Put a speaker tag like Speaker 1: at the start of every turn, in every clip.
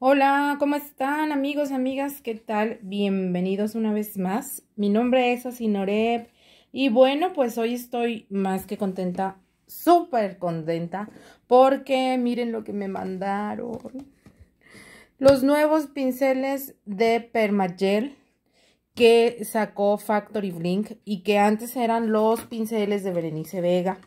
Speaker 1: Hola, ¿cómo están amigos, amigas? ¿Qué tal? Bienvenidos una vez más. Mi nombre es Asinorep y bueno, pues hoy estoy más que contenta, súper contenta, porque miren lo que me mandaron. Los nuevos pinceles de Permagel que sacó Factory Blink y que antes eran los pinceles de Berenice Vega.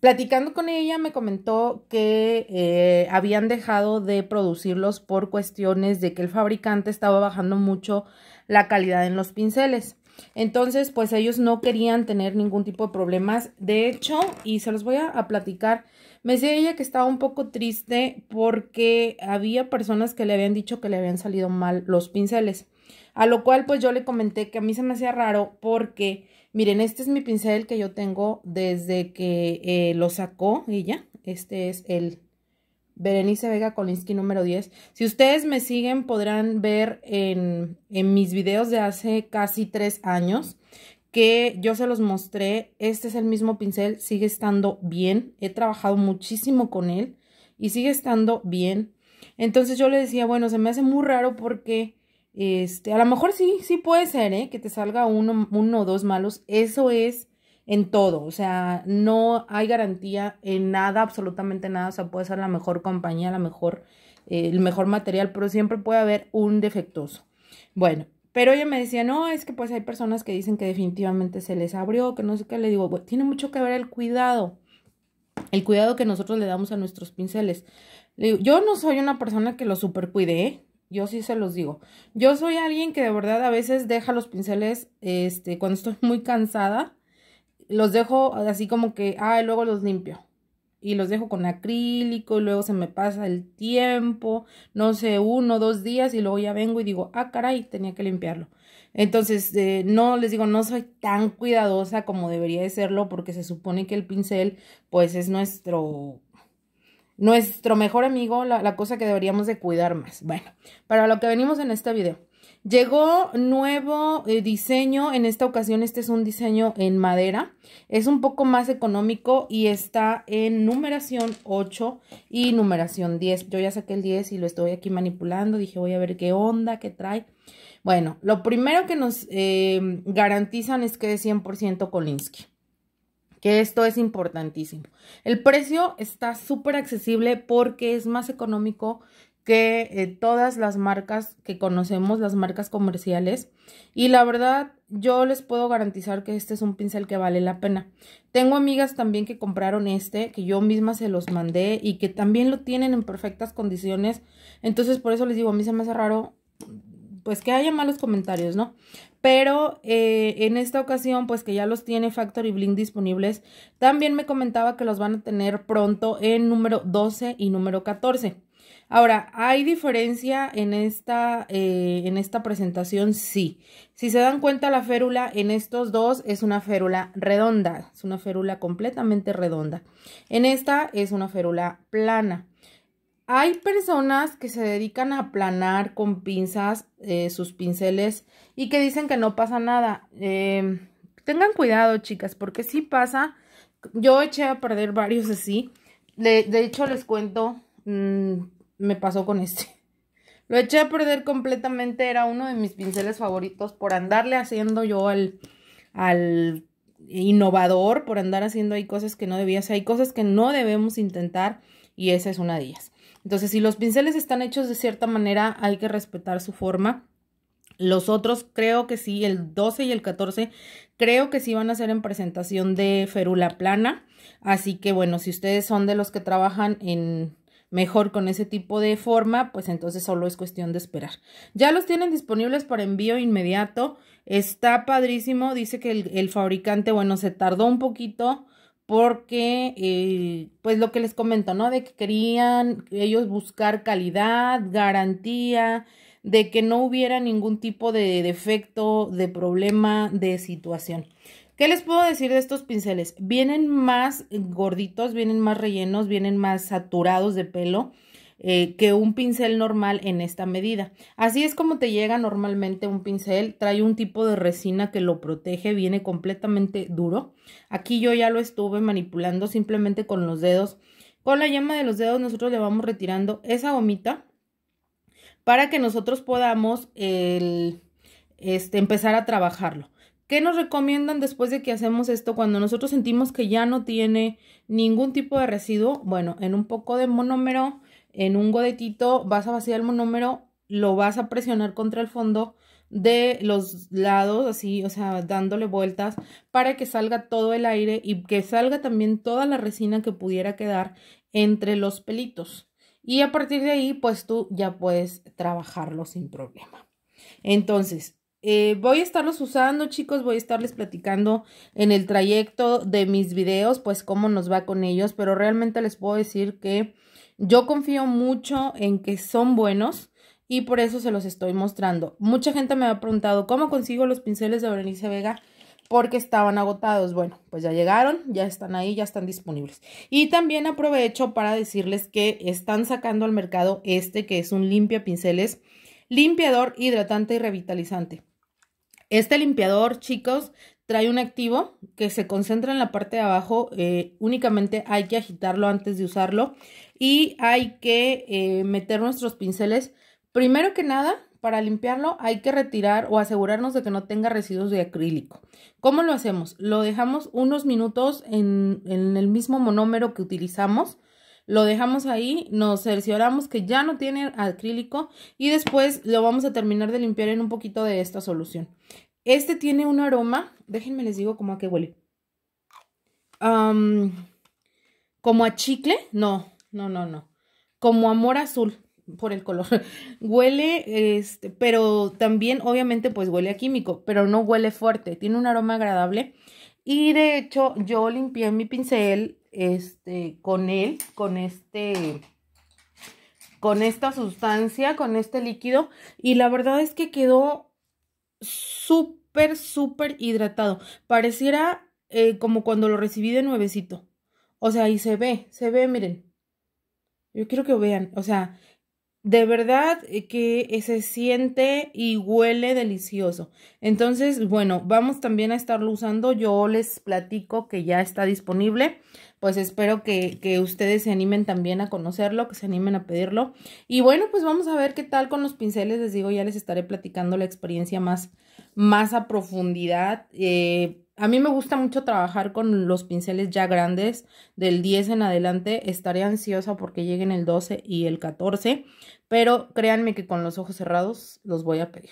Speaker 1: Platicando con ella me comentó que eh, habían dejado de producirlos por cuestiones de que el fabricante estaba bajando mucho la calidad en los pinceles. Entonces, pues ellos no querían tener ningún tipo de problemas. De hecho, y se los voy a platicar, me decía ella que estaba un poco triste porque había personas que le habían dicho que le habían salido mal los pinceles. A lo cual pues yo le comenté que a mí se me hacía raro porque, miren, este es mi pincel que yo tengo desde que eh, lo sacó ella. Este es el Berenice Vega Kolinsky número 10. Si ustedes me siguen podrán ver en, en mis videos de hace casi tres años que yo se los mostré. Este es el mismo pincel, sigue estando bien. He trabajado muchísimo con él y sigue estando bien. Entonces yo le decía, bueno, se me hace muy raro porque este, a lo mejor sí, sí puede ser, ¿eh? Que te salga uno, uno o dos malos. Eso es en todo. O sea, no hay garantía en nada, absolutamente nada. O sea, puede ser la mejor compañía, la mejor, eh, el mejor material, pero siempre puede haber un defectuoso. Bueno, pero ella me decía, no, es que pues hay personas que dicen que definitivamente se les abrió, que no sé qué. Le digo, tiene mucho que ver el cuidado. El cuidado que nosotros le damos a nuestros pinceles. yo no soy una persona que lo super cuide, ¿eh? Yo sí se los digo. Yo soy alguien que de verdad a veces deja los pinceles, este, cuando estoy muy cansada, los dejo así como que, ah, y luego los limpio. Y los dejo con acrílico y luego se me pasa el tiempo, no sé, uno, dos días y luego ya vengo y digo, ah, caray, tenía que limpiarlo. Entonces, eh, no, les digo, no soy tan cuidadosa como debería de serlo porque se supone que el pincel, pues, es nuestro nuestro mejor amigo, la, cosa que deberíamos de cuidar más. Bueno, para lo que venimos en este video. Llegó nuevo eh, diseño, en esta ocasión este es un diseño en madera, es un poco más económico y está en numeración 8 y numeración 10. Yo ya saqué el 10 y lo estoy aquí manipulando, dije voy a ver qué onda, qué trae. Bueno, lo primero que nos eh, garantizan es que es 100% Kolinsky que esto es importantísimo. El precio está súper accesible porque es más económico que eh, todas las marcas que conocemos, las marcas comerciales. Y la verdad, yo les puedo garantizar que este es un pincel que vale la pena. Tengo amigas también que compraron este, que yo misma se los mandé y que también lo tienen en perfectas condiciones. Entonces, por eso les digo, a mí se me hace raro pues que haya malos comentarios, ¿no? Pero eh, en esta ocasión, pues que ya los tiene Factory Blink disponibles, también me comentaba que los van a tener pronto en número 12 y número 14. Ahora, ¿hay diferencia en esta, eh, en esta presentación? Sí. Si se dan cuenta, la férula en estos dos es una férula redonda, es una férula completamente redonda. En esta es una férula plana. Hay personas que se dedican a aplanar con pinzas eh, sus pinceles y que dicen que no pasa nada. Em, tengan cuidado, chicas, porque sí pasa. Yo eché a perder varios así. De, de hecho, les cuento, mm, me pasó con este. Lo eché a perder completamente, era uno de mis pinceles favoritos por andarle haciendo yo al, innovador, por andar haciendo ahí cosas que no debías, hay cosas que no debemos intentar y esa es una de ellas. Entonces, si los pinceles están hechos de cierta manera, hay que respetar su forma. Los otros creo que sí, el 12 y el 14 creo que sí van a ser en presentación de férula plana. Así que bueno, si ustedes son de los que trabajan en mejor con ese tipo de forma, pues entonces solo es cuestión de esperar. Ya los tienen disponibles para envío inmediato. Está padrísimo. Dice que el fabricante, bueno, se tardó un poquito porque eh, pues lo que les comento, ¿no? De que querían ellos buscar calidad, garantía, de que no hubiera ningún tipo de defecto, de problema, de situación. ¿Qué les puedo decir de estos pinceles? Vienen más gorditos, vienen más rellenos, vienen más saturados de pelo. Eh, que un pincel normal en esta medida. Así es como te llega normalmente un pincel, trae un tipo de resina que lo protege, viene completamente duro. Aquí yo ya lo estuve manipulando simplemente con los dedos. Con la llama de los dedos nosotros le vamos retirando esa gomita para que nosotros podamos este, empezar a trabajarlo. ¿Qué nos recomiendan después de que hacemos esto cuando nosotros sentimos que ya no tiene ningún tipo de residuo? Bueno, en un poco de monómero en un godetito vas a vaciar el monómero, lo vas a presionar contra el fondo de los lados, así, o sea, dándole vueltas para que salga todo el aire y que salga también toda la resina que pudiera quedar entre los pelitos. Y a partir de ahí, pues tú ya puedes trabajarlo sin problema. Entonces, eh, voy a estarlos usando, chicos, voy a estarles platicando en el trayecto de mis videos, pues cómo nos va con ellos, pero realmente les puedo decir que yo confío mucho en que son buenos y por eso se los estoy mostrando. Mucha gente me ha preguntado cómo consigo los pinceles de Berenice Vega porque estaban agotados. Bueno, pues ya llegaron, ya están ahí, ya están disponibles. Y también aprovecho para decirles que están sacando al mercado este que es un limpia pinceles, limpiador, hidratante y revitalizante. Este limpiador, chicos, trae un activo que se concentra en la parte de abajo, eh, únicamente hay que agitarlo antes de usarlo y hay que eh, meter nuestros pinceles. Primero que nada, para limpiarlo hay que retirar o asegurarnos de que no tenga residuos de acrílico. ¿Cómo lo hacemos? Lo dejamos unos minutos en, en el mismo monómero que utilizamos lo dejamos ahí, nos cercioramos que ya no tiene acrílico y después lo vamos a terminar de limpiar en un poquito de esta solución. Este tiene un aroma, déjenme les digo cómo a qué huele. como a chicle, no, no, no, no. Como amor azul por el color. huele, este, pero también obviamente pues huele a químico, pero no huele fuerte, tiene un aroma agradable. Y de hecho yo limpié mi pincel este, con él, con este, con esta sustancia, con este líquido. Y la verdad es que quedó súper, súper hidratado. Pareciera eh, como cuando lo recibí de nuevecito. O sea, y se ve, se ve, miren. Yo quiero que vean, o sea, de verdad que se siente y huele delicioso. Entonces, bueno, vamos también a estarlo usando. Yo les platico que ya está disponible. Pues espero que, ustedes se animen también a conocerlo, que se animen a pedirlo. Y bueno, pues vamos a ver qué tal con los pinceles. Les digo, ya les estaré platicando la experiencia más, más a profundidad. Eh, a mí me gusta mucho trabajar con los pinceles ya grandes, del 10 en adelante. Estaré ansiosa porque lleguen el 12 y el 14, pero créanme que con los ojos cerrados los voy a pedir.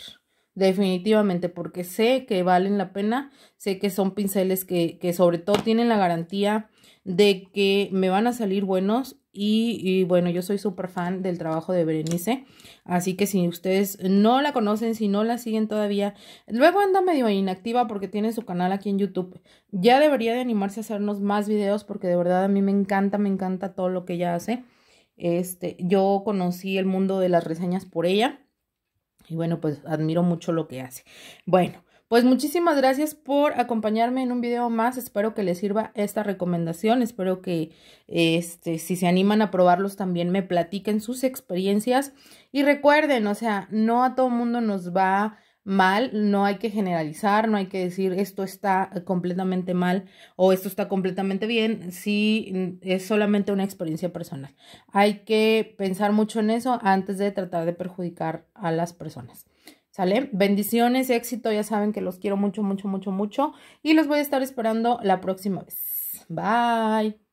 Speaker 1: Definitivamente, porque sé que valen la pena, sé que son pinceles que, que sobre todo tienen la garantía de que me van a salir buenos y, bueno, yo soy súper fan del trabajo de Berenice, así que si ustedes no la conocen, si no la siguen todavía, luego anda medio inactiva porque tiene su canal aquí en YouTube, ya debería de animarse a hacernos más videos porque de verdad a mí me encanta, me encanta todo lo que ella hace. Este, yo conocí el mundo de las reseñas por ella. Y bueno, pues admiro mucho lo que hace. Bueno, pues muchísimas gracias por acompañarme en un video más. Espero que les sirva esta recomendación. Espero que este, si se animan a probarlos también me platiquen sus experiencias. Y recuerden, o sea, no a todo mundo nos va mal, no hay que generalizar, no hay que decir esto está completamente mal o esto está completamente bien, si es solamente una experiencia personal. Hay que pensar mucho en eso antes de tratar de perjudicar a las personas. ¿Sale? Bendiciones, éxito, ya saben que los quiero mucho, mucho, mucho, mucho. Y los voy a estar esperando la próxima vez. Bye.